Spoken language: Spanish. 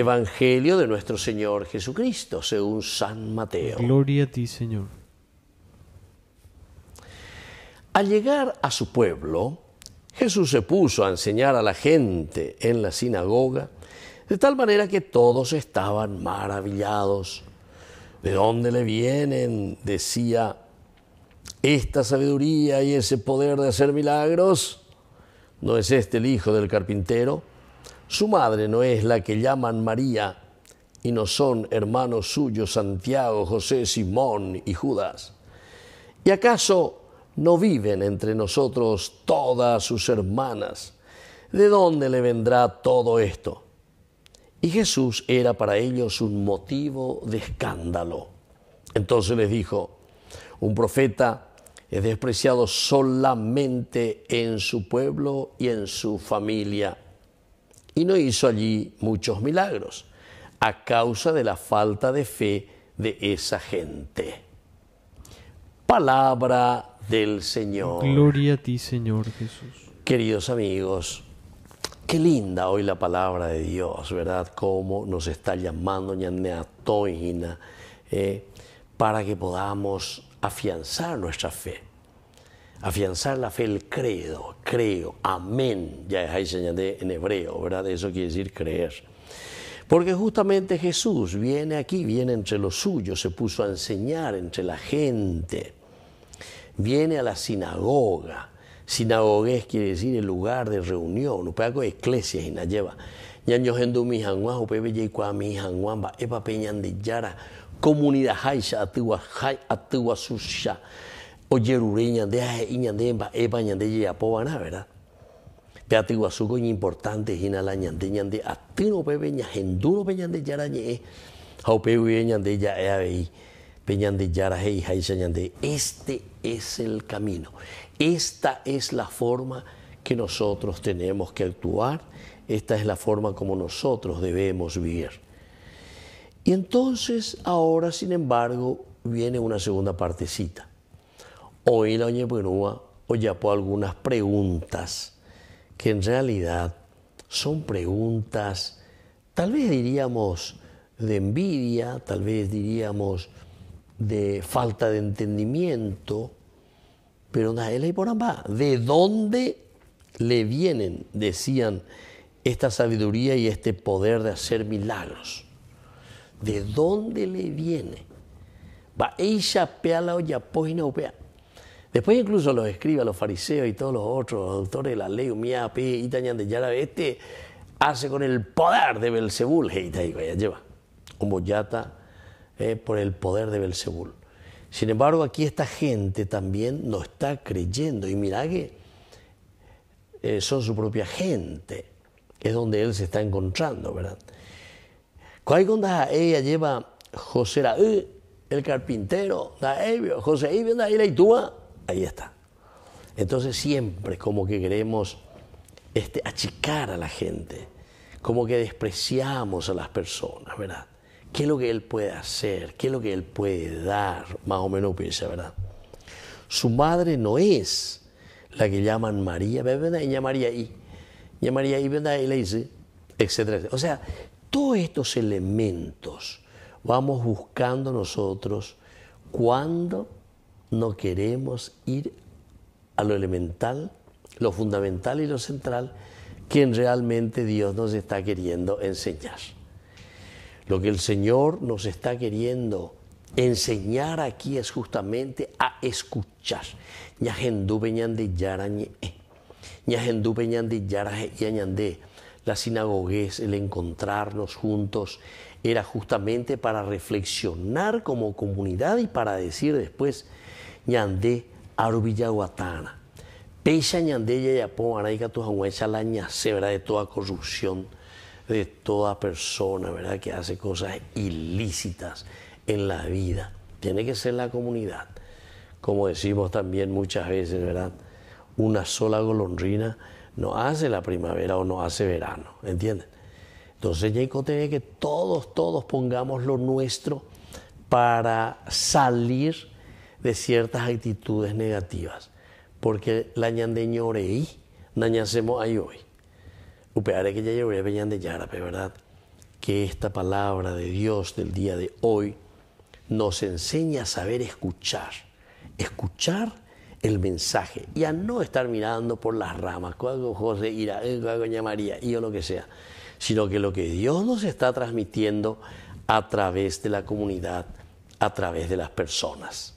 Evangelio de nuestro Señor Jesucristo, según San Mateo. Gloria a ti, Señor. Al llegar a su pueblo, Jesús se puso a enseñar a la gente en la sinagoga, de tal manera que todos estaban maravillados. ¿De dónde le vienen? decía esta sabiduría y ese poder de hacer milagros. ¿No es este el hijo del carpintero? Su madre no es la que llaman María, y no son hermanos suyos Santiago, José, Simón y Judas. ¿Y acaso no viven entre nosotros todas sus hermanas? ¿De dónde le vendrá todo esto? Y Jesús era para ellos un motivo de escándalo. Entonces les dijo, un profeta es despreciado solamente en su pueblo y en su familia y no hizo allí muchos milagros a causa de la falta de fe de esa gente. Palabra del Señor. Gloria a ti, Señor Jesús. Queridos amigos, qué linda hoy la palabra de Dios, ¿verdad? Cómo nos está llamando ña eh, para que podamos afianzar nuestra fe afianzar la fe, el credo, creo, amén, ya es ahí en hebreo, ¿verdad? Eso quiere decir creer. Porque justamente Jesús viene aquí, viene entre los suyos, se puso a enseñar entre la gente, viene a la sinagoga. Sinagogues quiere decir el lugar de reunión, o pedazo de y la lleva. mi janguá, o mi janguamba, epa peñan de yara, comunidad haisha, atua susha. Oyerure, ñande Iñande, Epa, Ñande, Yeyapo, ¿verdad? ko Guazuco, importante, la Ñande, Ñande, Atino, Pepe, Ñahenduro, ha upe eh. Jaupe, Ñande, Ya, Eabei, eh, Peñande, Yarajei, Jaisa, Ñande. Este es el camino. Esta es la forma que nosotros tenemos que actuar. Esta es la forma como nosotros debemos vivir. Y entonces, ahora, sin embargo, viene una segunda partecita hoy la ya oyapó algunas preguntas que en realidad son preguntas, tal vez diríamos, de envidia, tal vez diríamos de falta de entendimiento, pero naela y Poramba, ¿de dónde le vienen, decían, esta sabiduría y este poder de hacer milagros? ¿De dónde le viene? Va, ella y la olla, pues, Después incluso los escribas, los fariseos y todos los otros, los doctores de la ley, Umía, Itañan de Yara, este hace con el poder de Belzebul, lleva, un boyata eh, por el poder de Belzebul. Sin embargo, aquí esta gente también no está creyendo y mira que eh, son su propia gente, es donde él se está encontrando, ¿verdad? Cuando ella lleva José el carpintero, José ahí y ahí está. Entonces siempre como que queremos este, achicar a la gente, como que despreciamos a las personas, ¿verdad? ¿Qué es lo que él puede hacer? ¿Qué es lo que él puede dar? Más o menos piensa, ¿verdad? Su madre no es la que llaman María, ¿verdad? Ella María y, ella María y, ¿verdad? Y le dice, etcétera, etcétera. O sea, todos estos elementos vamos buscando nosotros cuando no queremos ir a lo elemental, lo fundamental y lo central, quien realmente Dios nos está queriendo enseñar. Lo que el Señor nos está queriendo enseñar aquí es justamente a escuchar. La sinagoguez, el encontrarnos juntos, era justamente para reflexionar como comunidad y para decir después, ñande arubilla guatana. Peisa ñande araica tu la ñase, ¿verdad? De toda corrupción, de toda persona, ¿verdad? Que hace cosas ilícitas en la vida. Tiene que ser la comunidad. Como decimos también muchas veces, ¿verdad? Una sola golondrina no hace la primavera o no hace verano, entienden Entonces, Jacob tiene que todos, todos pongamos lo nuestro para salir de ciertas actitudes negativas, porque la ñandeñoreí, nañacemos ahí hoy. Upeare que ya llevé de Yarape, ¿verdad? Que esta palabra de Dios del día de hoy nos enseña a saber escuchar, escuchar el mensaje y a no estar mirando por las ramas, cuando José irá, eh, doña María y o lo que sea, sino que lo que Dios nos está transmitiendo a través de la comunidad, a través de las personas.